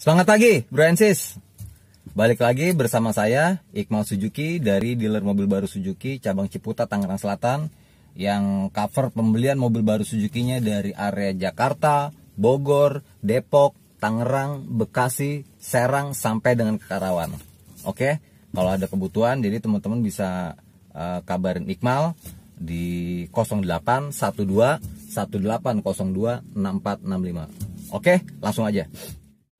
Semangat pagi, Bro Balik lagi bersama saya, Iqmal Suzuki dari dealer mobil baru Suzuki cabang Ciputa Tangerang Selatan yang cover pembelian mobil baru Suzuki-nya dari area Jakarta, Bogor, Depok, Tangerang, Bekasi, Serang sampai dengan Karawang. Oke, kalau ada kebutuhan jadi teman-teman bisa uh, kabarin Iqmal di 0812 1802 6465. Oke, langsung aja.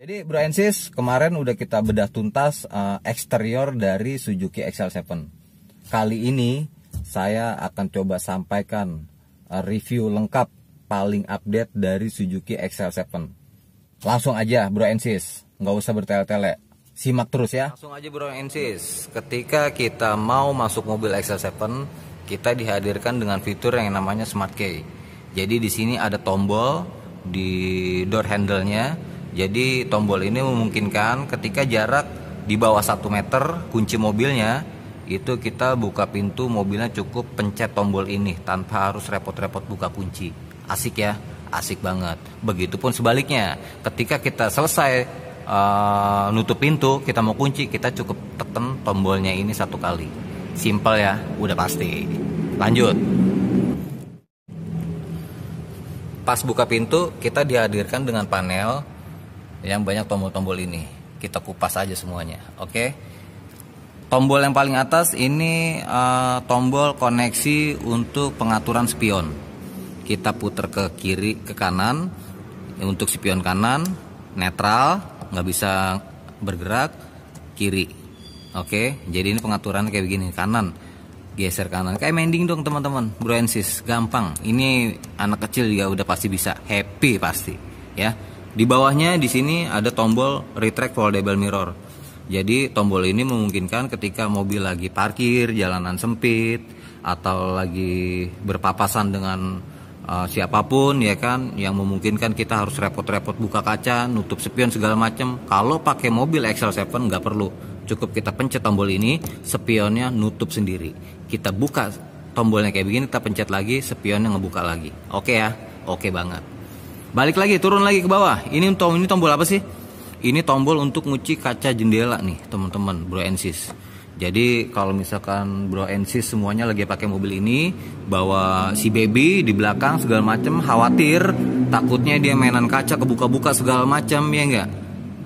Jadi Bro Ensis kemarin udah kita bedah tuntas uh, eksterior dari Suzuki XL7. Kali ini saya akan coba sampaikan uh, review lengkap paling update dari Suzuki XL7. Langsung aja Bro Ensis, nggak usah bertele-tele. Simak terus ya. Langsung aja Bro Ensis, ketika kita mau masuk mobil XL7, kita dihadirkan dengan fitur yang namanya Smart Key. Jadi di sini ada tombol di door handle-nya jadi tombol ini memungkinkan ketika jarak di bawah 1 meter kunci mobilnya itu kita buka pintu mobilnya cukup pencet tombol ini tanpa harus repot-repot buka kunci. Asik ya, asik banget. Begitupun sebaliknya, ketika kita selesai uh, nutup pintu, kita mau kunci, kita cukup tekan tombolnya ini satu kali. Simple ya, udah pasti. Lanjut. Pas buka pintu, kita dihadirkan dengan panel yang banyak tombol-tombol ini kita kupas aja semuanya oke okay? tombol yang paling atas ini uh, tombol koneksi untuk pengaturan spion kita putar ke kiri ke kanan untuk spion kanan netral nggak bisa bergerak kiri oke okay? jadi ini pengaturan kayak begini kanan geser kanan kayak mending dong teman-teman bro gampang ini anak kecil juga udah pasti bisa happy pasti ya di bawahnya di sini ada tombol retract foldable mirror. Jadi tombol ini memungkinkan ketika mobil lagi parkir, jalanan sempit, atau lagi berpapasan dengan uh, siapapun ya kan yang memungkinkan kita harus repot-repot buka kaca, nutup spion segala macam. Kalau pakai mobil XL7 nggak perlu. Cukup kita pencet tombol ini, spionnya nutup sendiri. Kita buka tombolnya kayak begini, kita pencet lagi, spionnya ngebuka lagi. Oke okay ya? Oke okay banget. Balik lagi, turun lagi ke bawah. Ini ini tombol apa sih? Ini tombol untuk nguci kaca jendela nih, teman-teman, Bro Ensis. Jadi kalau misalkan Bro Ensis semuanya lagi pakai mobil ini, bawa si baby di belakang segala macam khawatir, takutnya dia mainan kaca kebuka-buka segala macam ya enggak?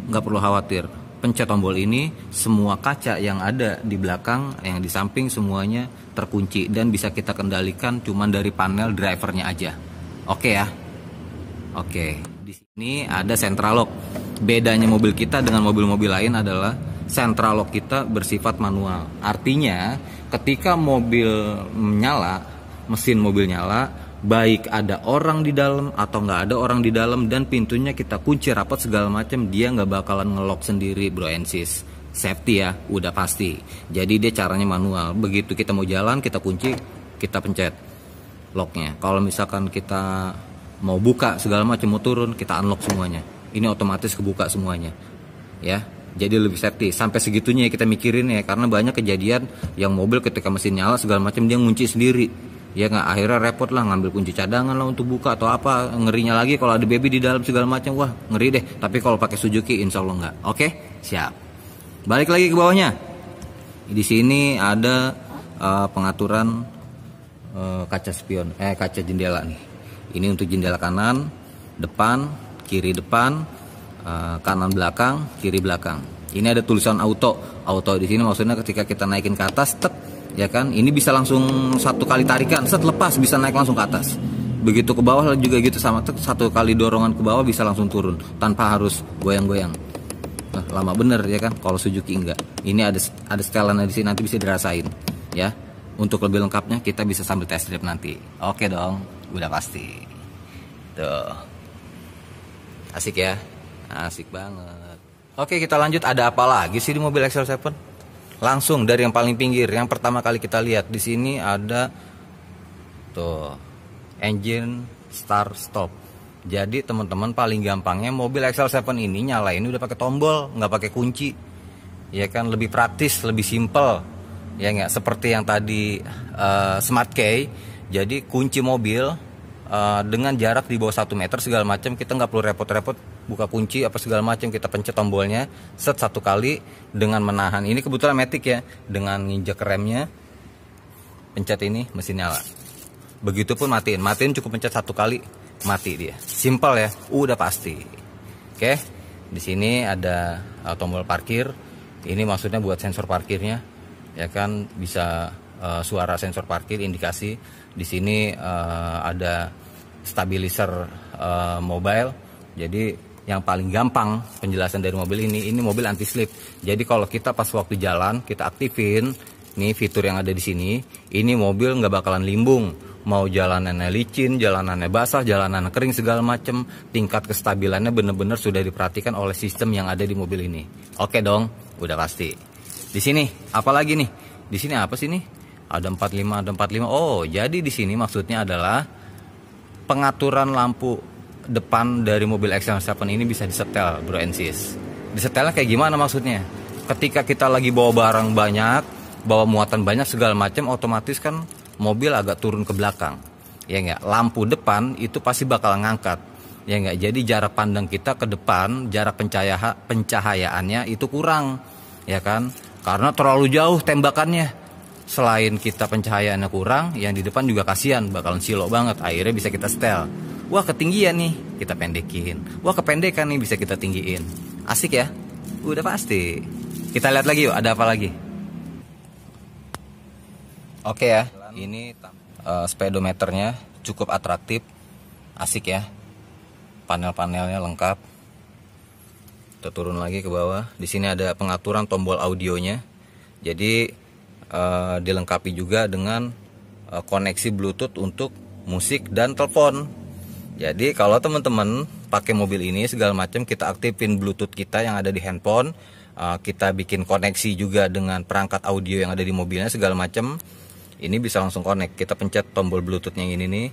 Enggak perlu khawatir. Pencet tombol ini, semua kaca yang ada di belakang, yang di samping semuanya terkunci dan bisa kita kendalikan cuman dari panel drivernya aja. Oke okay ya. Oke, di sini ada central lock. Bedanya mobil kita dengan mobil-mobil lain adalah central lock kita bersifat manual. Artinya, ketika mobil menyala, mesin mobil nyala, baik ada orang di dalam atau nggak ada orang di dalam dan pintunya kita kunci rapat segala macam, dia nggak bakalan ngelok sendiri, Bro Ensis. Safety ya, udah pasti. Jadi dia caranya manual. Begitu kita mau jalan, kita kunci, kita pencet locknya. Kalau misalkan kita mau buka segala macam mau turun kita unlock semuanya ini otomatis kebuka semuanya ya jadi lebih safety sampai segitunya ya kita mikirin ya karena banyak kejadian yang mobil ketika mesin nyala segala macam dia ngunci sendiri ya nggak akhirnya repot lah ngambil kunci cadangan lah untuk buka atau apa ngerinya lagi kalau ada baby di dalam segala macam wah ngeri deh tapi kalau pakai Suzuki insya Allah nggak oke siap balik lagi ke bawahnya di sini ada uh, pengaturan uh, kaca spion eh kaca jendela nih ini untuk jendela kanan, depan, kiri depan, eh, kanan belakang, kiri belakang. Ini ada tulisan auto. Auto di sini maksudnya ketika kita naikin ke atas, tek, ya kan? Ini bisa langsung satu kali tarikan, set lepas bisa naik langsung ke atas. Begitu ke bawah juga gitu sama tek, satu kali dorongan ke bawah bisa langsung turun tanpa harus goyang-goyang. Nah, lama bener ya kan? Kalau Suzuki enggak. Ini ada ada setelan di sini nanti bisa dirasain, ya. Untuk lebih lengkapnya kita bisa sambil test drive nanti. Oke dong udah pasti tuh asik ya asik banget oke kita lanjut ada apa lagi sih di mobil XL7 langsung dari yang paling pinggir yang pertama kali kita lihat di sini ada tuh engine start stop jadi teman-teman paling gampangnya mobil XL7 ini nyalain udah pakai tombol nggak pakai kunci ya kan lebih praktis lebih simple ya nggak seperti yang tadi uh, smart key jadi kunci mobil uh, dengan jarak di bawah 1 meter segala macam kita nggak perlu repot-repot buka kunci apa segala macam kita pencet tombolnya set satu kali dengan menahan ini kebetulan metik ya dengan nginjek remnya pencet ini mesin nyala begitupun matiin matiin cukup pencet satu kali mati dia simple ya udah pasti oke di sini ada uh, tombol parkir ini maksudnya buat sensor parkirnya ya kan bisa uh, suara sensor parkir indikasi di sini uh, ada stabilizer uh, mobile. Jadi yang paling gampang penjelasan dari mobil ini, ini mobil anti slip. Jadi kalau kita pas waktu jalan kita aktifin nih fitur yang ada di sini, ini mobil nggak bakalan limbung. Mau jalanannya licin, jalanannya basah, jalanannya kering segala macem, tingkat kestabilannya bener-bener sudah diperhatikan oleh sistem yang ada di mobil ini. Oke dong, udah pasti. Di sini, apa lagi nih? Di sini apa sih nih? Ada 45, ada 45. Oh, jadi di sini maksudnya adalah pengaturan lampu depan dari mobil XL7 ini bisa disetel, Bro Ensis. Disetelnya kayak gimana maksudnya? Ketika kita lagi bawa barang banyak, bawa muatan banyak segala macam, otomatis kan mobil agak turun ke belakang. Ya enggak, lampu depan itu pasti bakal ngangkat. Ya enggak, jadi jarak pandang kita ke depan, jarak pencahaya pencahayaannya itu kurang. Ya kan? Karena terlalu jauh tembakannya selain kita pencahayaannya kurang, yang di depan juga kasihan bakalan silo banget. Akhirnya bisa kita setel. Wah ketinggian nih, kita pendekin. Wah kependekan nih bisa kita tinggiin. Asik ya? Udah pasti. Kita lihat lagi yuk, ada apa lagi? Oke ya, ini uh, speedometernya cukup atraktif, asik ya. Panel-panelnya lengkap. Kita turun lagi ke bawah. Di sini ada pengaturan tombol audionya. Jadi Eh, dilengkapi juga dengan uh, koneksi Bluetooth untuk musik dan telepon. Jadi kalau teman-teman pakai mobil ini segala macam kita aktifin Bluetooth kita yang ada di handphone, uh, kita bikin koneksi juga dengan perangkat audio yang ada di mobilnya segala macam. Ini bisa langsung connect. Kita pencet tombol Bluetoothnya yang ini nih.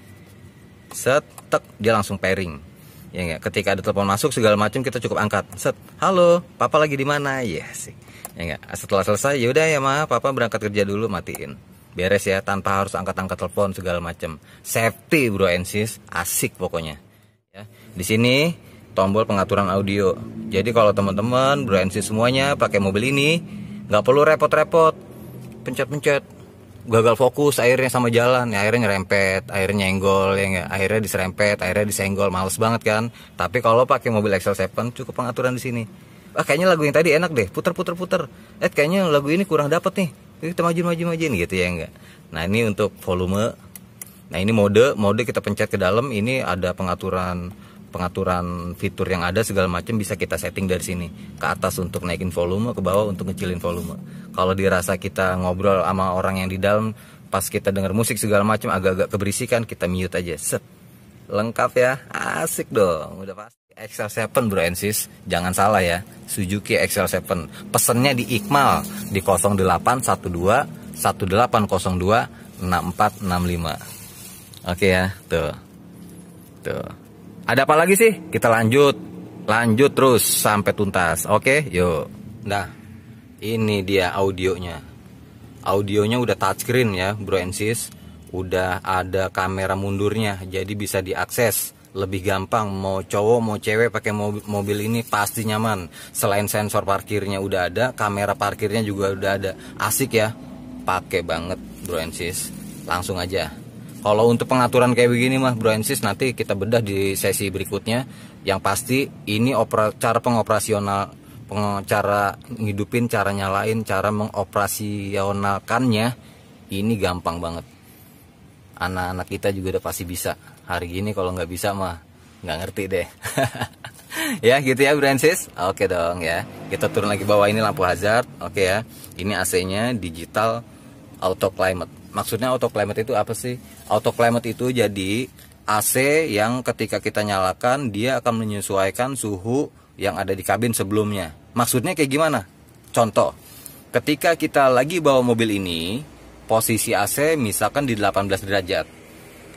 Set, tek, dia langsung pairing. Ya enggak? Ketika ada telepon masuk segala macam kita cukup angkat. Set, halo, papa lagi di mana? Yes. Ya, yeah, ya enggak setelah selesai yaudah ya ma papa berangkat kerja dulu matiin beres ya tanpa harus angkat-angkat telepon segala macam safety bro ensis asik pokoknya ya di sini tombol pengaturan audio jadi kalau teman-teman bro ensis semuanya pakai mobil ini nggak perlu repot-repot pencet-pencet gagal fokus akhirnya sama jalan ya akhirnya nyerempet akhirnya nyenggol ya enggak akhirnya diserempet akhirnya disenggol males banget kan tapi kalau pakai mobil Excel 7 cukup pengaturan di sini ah kayaknya lagu yang tadi enak deh puter puter puter eh kayaknya lagu ini kurang dapat nih kita maju maju majuin gitu ya enggak nah ini untuk volume nah ini mode mode kita pencet ke dalam ini ada pengaturan pengaturan fitur yang ada segala macam bisa kita setting dari sini ke atas untuk naikin volume ke bawah untuk ngecilin volume kalau dirasa kita ngobrol sama orang yang di dalam pas kita dengar musik segala macam agak-agak keberisikan kita mute aja set lengkap ya asik dong udah pas. XL7 Bro Ensis, jangan salah ya. Suzuki XL7. Pesennya di Iqmal di 0812 1802 6465. Oke ya, tuh. Tuh. Ada apa lagi sih? Kita lanjut. Lanjut terus sampai tuntas. Oke, yuk. Nah, ini dia audionya. Audionya udah touchscreen ya, Bro Ensis. Udah ada kamera mundurnya, jadi bisa diakses lebih gampang mau cowok mau cewek pakai mobil, mobil ini pasti nyaman selain sensor parkirnya udah ada kamera parkirnya juga udah ada asik ya pakai banget bro Ensis langsung aja kalau untuk pengaturan kayak begini mah bro Ensis nanti kita bedah di sesi berikutnya yang pasti ini opera, cara pengoperasional peng, cara ngidupin cara nyalain cara mengoperasionalkannya ini gampang banget anak-anak kita juga udah pasti bisa hari gini kalau nggak bisa mah nggak ngerti deh ya gitu ya Francis oke dong ya kita turun lagi bawah ini lampu hazard oke ya ini AC nya digital auto climate maksudnya auto climate itu apa sih auto climate itu jadi AC yang ketika kita nyalakan dia akan menyesuaikan suhu yang ada di kabin sebelumnya maksudnya kayak gimana contoh ketika kita lagi bawa mobil ini posisi AC misalkan di 18 derajat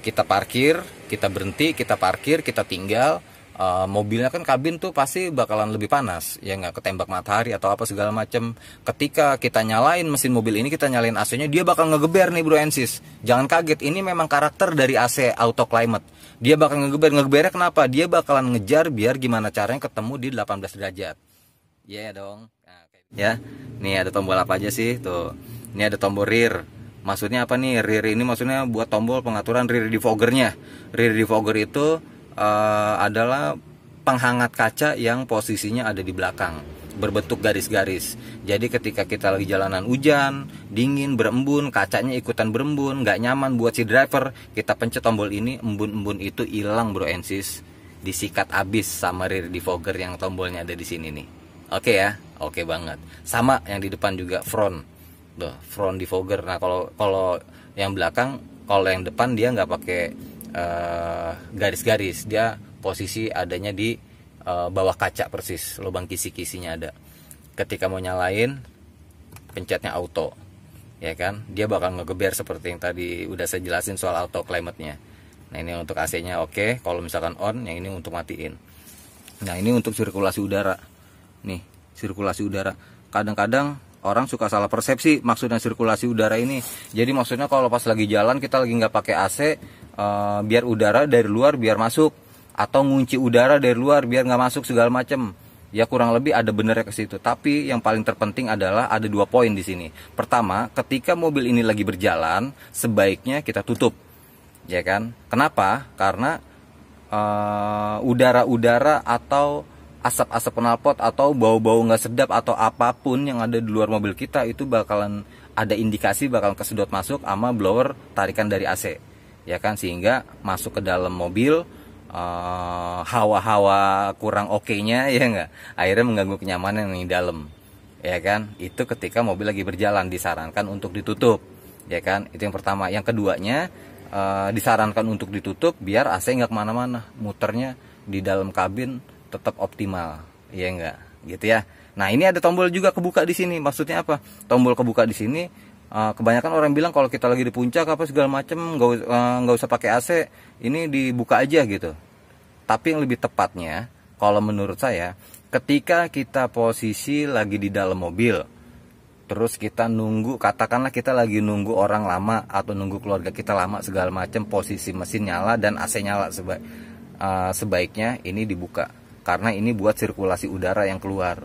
kita parkir, kita berhenti, kita parkir, kita tinggal. Uh, mobilnya kan kabin tuh pasti bakalan lebih panas ya nggak ketembak matahari atau apa segala macem ketika kita nyalain mesin mobil ini kita nyalain AC-nya dia bakal ngegeber nih bro ensis jangan kaget ini memang karakter dari AC auto climate dia bakal ngegeber ngegebernya kenapa dia bakalan ngejar biar gimana caranya ketemu di 18 derajat ya yeah, dong nah, kayak... Gitu. ya nih ada tombol apa aja sih tuh ini ada tombol rear Maksudnya apa nih rear ini maksudnya buat tombol pengaturan rear defoggernya. Rear defogger itu uh, adalah penghangat kaca yang posisinya ada di belakang berbentuk garis-garis. Jadi ketika kita lagi jalanan hujan, dingin, berembun, kacanya ikutan berembun, nggak nyaman buat si driver, kita pencet tombol ini, embun-embun itu hilang bro ensis, disikat abis sama rear defogger yang tombolnya ada di sini nih. Oke okay ya, oke okay banget. Sama yang di depan juga front the front defogger Nah, kalau kalau yang belakang, kalau yang depan dia nggak pakai eh, garis-garis. Uh, dia posisi adanya di uh, bawah kaca persis, lubang kisi-kisinya ada. Ketika mau nyalain, pencetnya auto. Ya kan? Dia bakal ngegeber seperti yang tadi udah saya jelasin soal auto climate-nya. Nah, ini untuk AC-nya oke, okay. kalau misalkan on, yang ini untuk matiin. Nah, ini untuk sirkulasi udara. Nih, sirkulasi udara. Kadang-kadang orang suka salah persepsi maksudnya sirkulasi udara ini. Jadi maksudnya kalau pas lagi jalan kita lagi nggak pakai AC, uh, eh, biar udara dari luar biar masuk atau ngunci udara dari luar biar nggak masuk segala macem. Ya kurang lebih ada benernya ke situ. Tapi yang paling terpenting adalah ada dua poin di sini. Pertama, ketika mobil ini lagi berjalan, sebaiknya kita tutup, ya kan? Kenapa? Karena uh, eh, udara -udara atau asap-asap knalpot atau bau-bau nggak sedap atau apapun yang ada di luar mobil kita itu bakalan ada indikasi bakalan kesedot masuk sama blower tarikan dari AC ya kan sehingga masuk ke dalam mobil eh, hawa-hawa kurang oke-nya ya nggak akhirnya mengganggu kenyamanan yang di dalam ya kan itu ketika mobil lagi berjalan disarankan untuk ditutup ya kan itu yang pertama yang keduanya uh, disarankan untuk ditutup biar AC nggak kemana-mana muternya di dalam kabin tetap optimal ya enggak gitu ya nah ini ada tombol juga kebuka di sini maksudnya apa tombol kebuka di sini eh, kebanyakan orang bilang kalau kita lagi di puncak apa segala macem nggak eh, usah pakai AC ini dibuka aja gitu tapi yang lebih tepatnya kalau menurut saya ketika kita posisi lagi di dalam mobil terus kita nunggu katakanlah kita lagi nunggu orang lama atau nunggu keluarga kita lama segala macam posisi mesin nyala dan AC nyala sebaik uh, eh, sebaiknya ini dibuka karena ini buat sirkulasi udara yang keluar.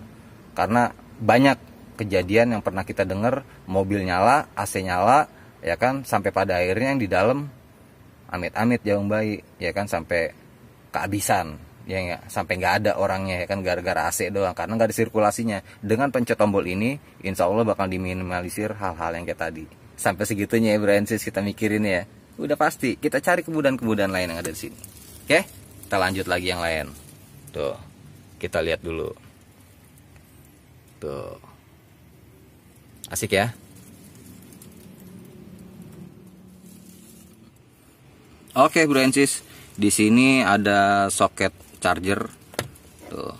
Karena banyak kejadian yang pernah kita dengar mobil nyala, AC nyala, ya kan sampai pada akhirnya yang di dalam amit-amit jauh bayi, ya kan sampai kehabisan ya enggak? sampai nggak ada orangnya ya kan gara-gara AC doang karena nggak ada sirkulasinya dengan pencet tombol ini insya Allah bakal diminimalisir hal-hal yang kayak tadi sampai segitunya ya Francis kita mikirin ya udah pasti kita cari kemudahan-kemudahan lain yang ada di sini oke kita lanjut lagi yang lain Tuh, kita lihat dulu. Tuh. Asik ya? Oke, Bro Encis. Di sini ada soket charger. Tuh.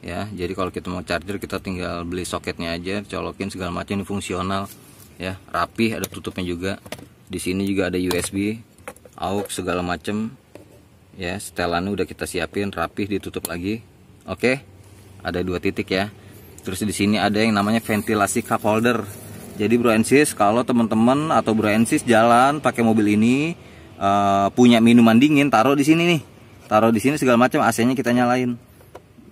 Ya, jadi kalau kita mau charger kita tinggal beli soketnya aja, colokin segala macam ini fungsional ya, rapi, ada tutupnya juga. Di sini juga ada USB, aux segala macam ya setelannya udah kita siapin rapih ditutup lagi oke ada dua titik ya terus di sini ada yang namanya ventilasi cup holder jadi bro ensis kalau teman-teman atau bro ensis jalan pakai mobil ini uh, punya minuman dingin taruh di sini nih taruh di sini segala macam AC-nya kita nyalain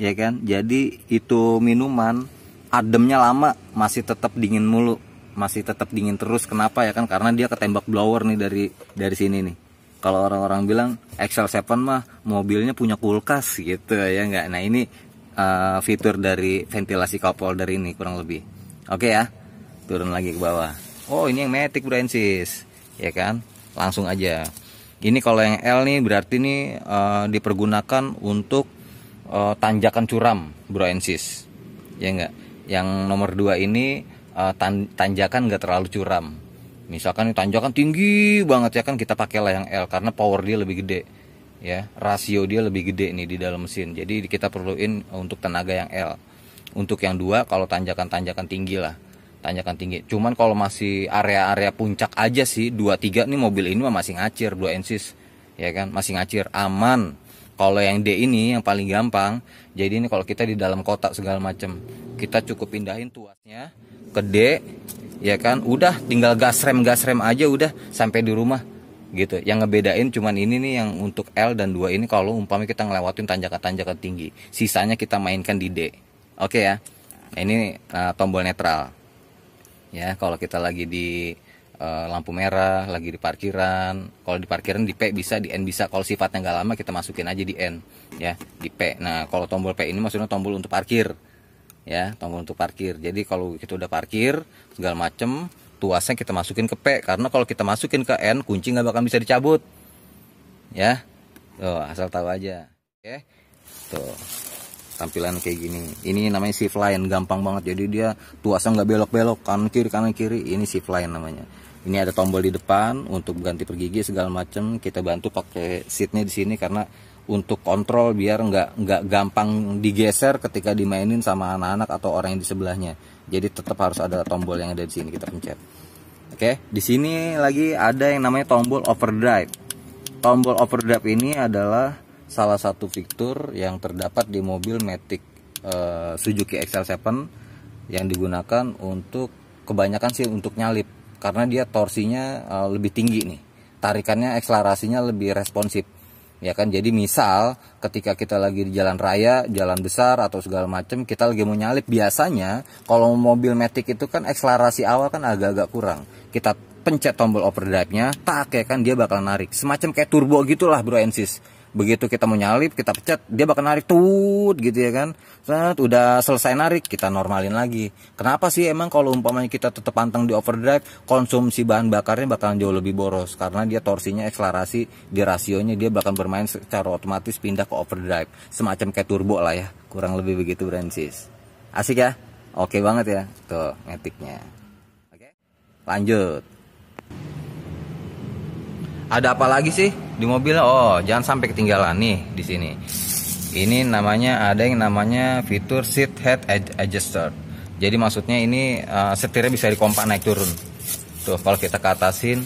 ya kan jadi itu minuman ademnya lama masih tetap dingin mulu masih tetap dingin terus kenapa ya kan karena dia ketembak blower nih dari dari sini nih kalau orang-orang bilang XL7 mah mobilnya punya kulkas gitu ya nggak nah ini uh, fitur dari ventilasi kapal dari ini kurang lebih oke okay, ya turun lagi ke bawah oh ini yang matic Francis. ya kan langsung aja ini kalau yang L nih berarti ini uh, dipergunakan untuk uh, tanjakan curam Broensis. ya enggak yang nomor dua ini uh, tan tanjakan nggak terlalu curam misalkan tanjakan tinggi banget ya kan kita pakailah yang L karena power dia lebih gede ya rasio dia lebih gede nih di dalam mesin jadi kita perluin untuk tenaga yang L untuk yang dua kalau tanjakan-tanjakan tinggi lah tanjakan tinggi cuman kalau masih area-area puncak aja sih dua tiga nih mobil ini masih ngacir dua ensis ya kan masih ngacir aman kalau yang D ini yang paling gampang jadi ini kalau kita di dalam kotak segala macam kita cukup pindahin tuasnya ke D ya kan udah tinggal gas rem gas rem aja udah sampai di rumah gitu yang ngebedain cuman ini nih yang untuk L dan 2 ini kalau umpamanya kita ngelewatin tanjakan-tanjakan tinggi sisanya kita mainkan di D oke ya nah, ini uh, tombol netral ya kalau kita lagi di Eh, lampu merah lagi di parkiran kalau di parkiran di P bisa di N bisa kalau sifatnya nggak lama kita masukin aja di N ya di P nah kalau tombol P ini maksudnya tombol untuk parkir ya tombol untuk parkir jadi kalau kita udah parkir segala macem tuasnya kita masukin ke P karena kalau kita masukin ke N kunci nggak bakal bisa dicabut ya Oh, asal tahu aja oke tuh tampilan kayak gini ini namanya shift line gampang banget jadi dia tuasnya nggak belok-belok kanan kiri kanan kiri ini shift line namanya ini ada tombol di depan untuk ganti pergigi segala macam kita bantu pakai seatnya di sini karena untuk kontrol biar nggak nggak gampang digeser ketika dimainin sama anak-anak atau orang yang di sebelahnya jadi tetap harus ada tombol yang ada di sini kita pencet oke di sini lagi ada yang namanya tombol overdrive tombol overdrive ini adalah salah satu fitur yang terdapat di mobil Matic uh, Suzuki XL7 yang digunakan untuk kebanyakan sih untuk nyalip karena dia torsinya eh, lebih tinggi nih tarikannya akselerasinya lebih responsif ya kan jadi misal ketika kita lagi di jalan raya jalan besar atau segala macam kita lagi mau nyalip biasanya kalau mobil metik itu kan akselerasi awal kan agak-agak kurang kita pencet tombol overdrive nya tak ya kan dia bakal narik semacam kayak turbo gitulah bro ensis begitu kita mau nyalip kita pecat dia bakal narik tuh gitu ya kan set udah selesai narik kita normalin lagi kenapa sih emang kalau umpamanya kita tetap pantang di overdrive konsumsi bahan bakarnya bakalan jauh lebih boros karena dia torsinya akselerasi di rasionya dia bakal bermain secara otomatis pindah ke overdrive semacam kayak turbo lah ya kurang lebih begitu Francis asik ya oke banget ya tuh ngetiknya oke lanjut ada apa lagi sih di mobil oh jangan sampai ketinggalan nih di sini ini namanya ada yang namanya fitur seat head adjuster jadi maksudnya ini uh, setirnya bisa dikompak naik turun tuh kalau kita ke atasin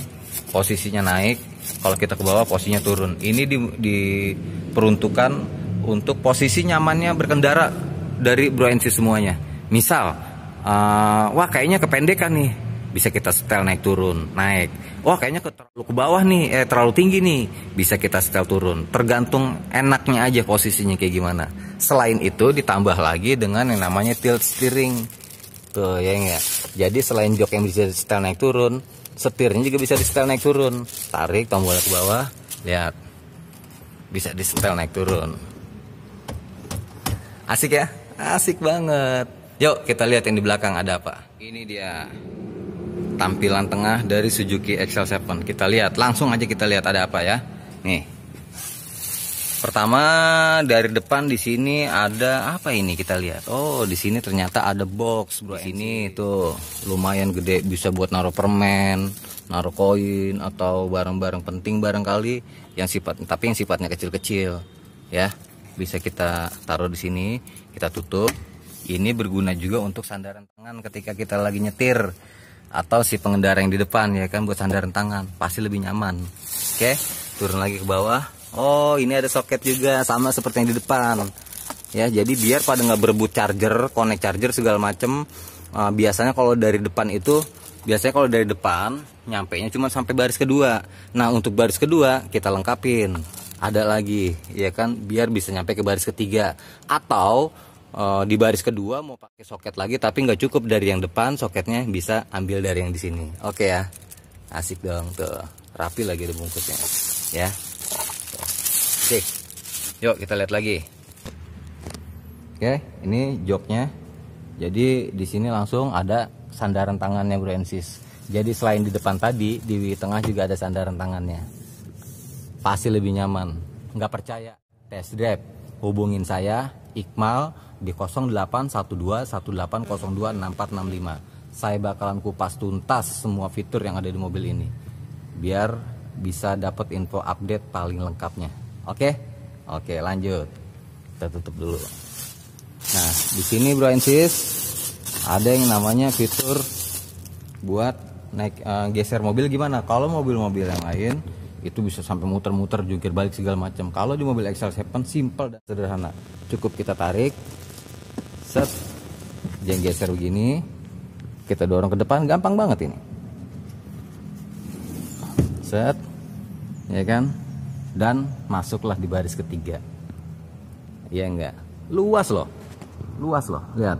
posisinya naik kalau kita ke bawah posisinya turun ini di, diperuntukkan untuk posisi nyamannya berkendara dari Bro NC semuanya misal uh, wah kayaknya kependekan nih bisa kita setel naik turun naik wah kayaknya ke terlalu ke bawah nih, eh terlalu tinggi nih, bisa kita setel turun. Tergantung enaknya aja posisinya kayak gimana. Selain itu ditambah lagi dengan yang namanya tilt steering. Tuh ya ya. Jadi selain jok yang bisa setel naik turun, setirnya juga bisa di setel naik turun. Tarik tombol ke bawah, lihat. Bisa di setel naik turun. Asik ya? Asik banget. Yuk kita lihat yang di belakang ada apa. Ini dia tampilan tengah dari Suzuki XL7 kita lihat langsung aja kita lihat ada apa ya nih pertama dari depan di sini ada apa ini kita lihat oh di sini ternyata ada box bro di iya, sini tuh lumayan gede bisa buat naruh permen naruh koin atau barang-barang penting barangkali yang sifat tapi yang sifatnya kecil-kecil ya bisa kita taruh di sini kita tutup ini berguna juga untuk sandaran tangan ketika kita lagi nyetir atau si pengendara yang di depan ya kan buat sandaran tangan pasti lebih nyaman oke turun lagi ke bawah oh ini ada soket juga sama seperti yang di depan ya jadi biar pada nggak berebut charger konek charger segala macem uh, biasanya kalau dari depan itu biasanya kalau dari depan nyampe nya cuma sampai baris kedua nah untuk baris kedua kita lengkapin ada lagi ya kan biar bisa nyampe ke baris ketiga atau uh, di baris kedua mau pakai soket lagi tapi nggak cukup dari yang depan soketnya bisa ambil dari yang di sini oke ya asik dong tuh rapi lagi bungkusnya ya sih yuk kita lihat lagi oke ini joknya jadi di sini langsung ada sandaran tangannya bro jadi selain di depan tadi di tengah juga ada sandaran tangannya pasti lebih nyaman nggak percaya test drive hubungin saya Iqmal di 081218026465. Saya bakalan kupas tuntas semua fitur yang ada di mobil ini. Biar bisa dapat info update paling lengkapnya. Oke? Oke, lanjut. Kita tutup dulu. Nah, di sini Bro Insis ada yang namanya fitur buat naik e, geser mobil gimana? Kalau mobil-mobil yang lain itu bisa sampai muter-muter jungkir balik segala macam. Kalau di mobil XL7 simple dan sederhana. Cukup kita tarik, set yang geser begini kita dorong ke depan gampang banget ini set ya kan dan masuklah di baris ketiga ya enggak luas loh luas loh lihat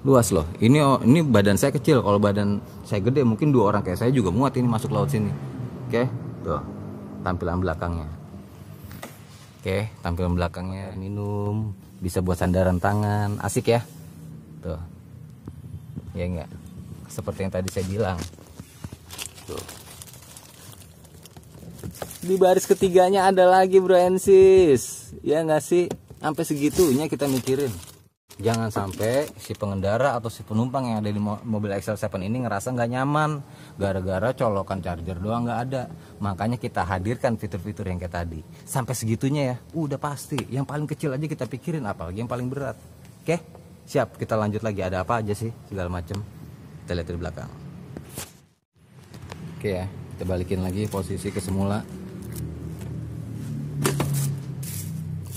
luas loh ini oh, ini badan saya kecil kalau badan saya gede mungkin dua orang kayak saya juga muat ini masuk laut sini oke tuh tampilan belakangnya oke tampilan belakangnya minum bisa buat sandaran tangan asik ya tuh ya enggak seperti yang tadi saya bilang tuh di baris ketiganya ada lagi bro ensis ya enggak sih sampai segitunya kita mikirin jangan sampai si pengendara atau si penumpang yang ada di mobil XL7 ini ngerasa nggak nyaman gara-gara colokan charger doang nggak ada makanya kita hadirkan fitur-fitur yang kayak tadi sampai segitunya ya uh, udah pasti yang paling kecil aja kita pikirin apalagi yang paling berat oke siap kita lanjut lagi ada apa aja sih segala macem kita lihat dari belakang oke ya kita balikin lagi posisi ke semula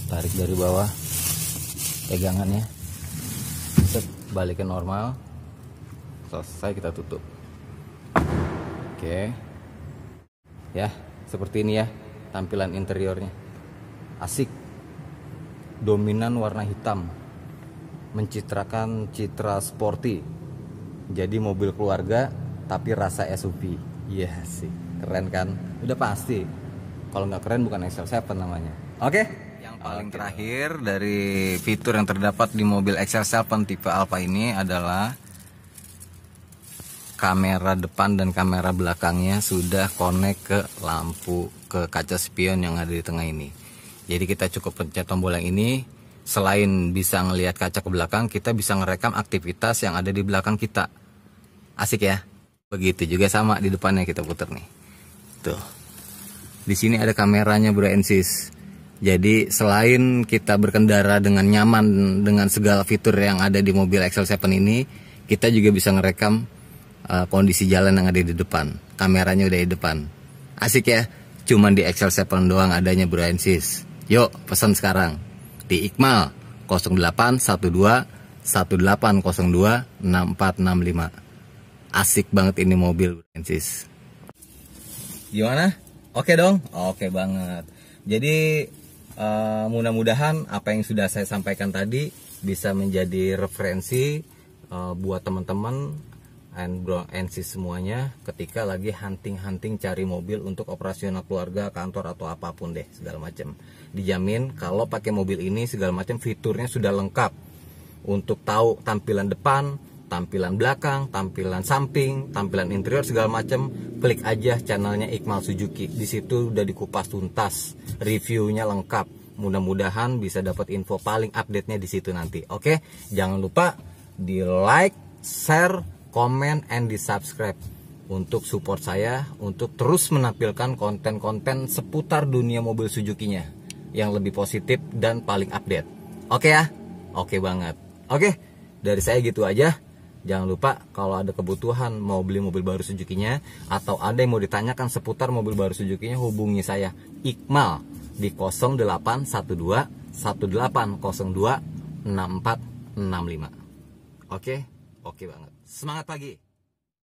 tarik dari bawah pegangannya balik ke normal selesai kita tutup oke ya seperti ini ya tampilan interiornya asik dominan warna hitam mencitrakan citra sporty jadi mobil keluarga tapi rasa SUV iya yes, sih keren kan udah pasti kalau nggak keren bukan XL7 namanya oke okay? paling terakhir dari fitur yang terdapat di mobil XL7 tipe Alfa ini adalah kamera depan dan kamera belakangnya sudah connect ke lampu ke kaca spion yang ada di tengah ini. Jadi kita cukup pencet tombol yang ini, selain bisa ngelihat kaca ke belakang, kita bisa ngerekam aktivitas yang ada di belakang kita. Asik ya? Begitu juga sama di depannya kita putar nih. Tuh. Di sini ada kameranya Bro Ensis. Jadi selain kita berkendara dengan nyaman dengan segala fitur yang ada di mobil XL7 ini, kita juga bisa ngerekam uh, kondisi jalan yang ada di depan. Kameranya udah di depan. Asik ya, cuman di XL7 doang adanya Bro Yuk, pesan sekarang di Iqmal 0812 1802 6465. Asik banget ini mobil Bro Gimana? Oke dong? Oke banget. Jadi Uh, mudah-mudahan apa yang sudah saya sampaikan tadi bisa menjadi referensi uh, buat teman-teman and bro and sis semuanya ketika lagi hunting-hunting cari mobil untuk operasional keluarga, kantor atau apapun deh segala macam. Dijamin kalau pakai mobil ini segala macam fiturnya sudah lengkap untuk tahu tampilan depan, tampilan belakang, tampilan samping, tampilan interior segala macam klik aja channelnya Iqmal Suzuki. Di situ udah dikupas tuntas, reviewnya lengkap. Mudah-mudahan bisa dapat info paling update-nya di situ nanti. Oke, jangan lupa di like, share, comment, and di subscribe untuk support saya untuk terus menampilkan konten-konten seputar dunia mobil Suzuki-nya yang lebih positif dan paling update. Oke ya? Oke banget. Oke, dari saya gitu aja. Jangan lupa kalau ada kebutuhan mau beli mobil baru Suzuki-nya atau ada yang mau ditanyakan seputar mobil baru Suzuki-nya hubungi saya Iqmal di 0812 1802 6465. Oke, oke banget. Semangat pagi.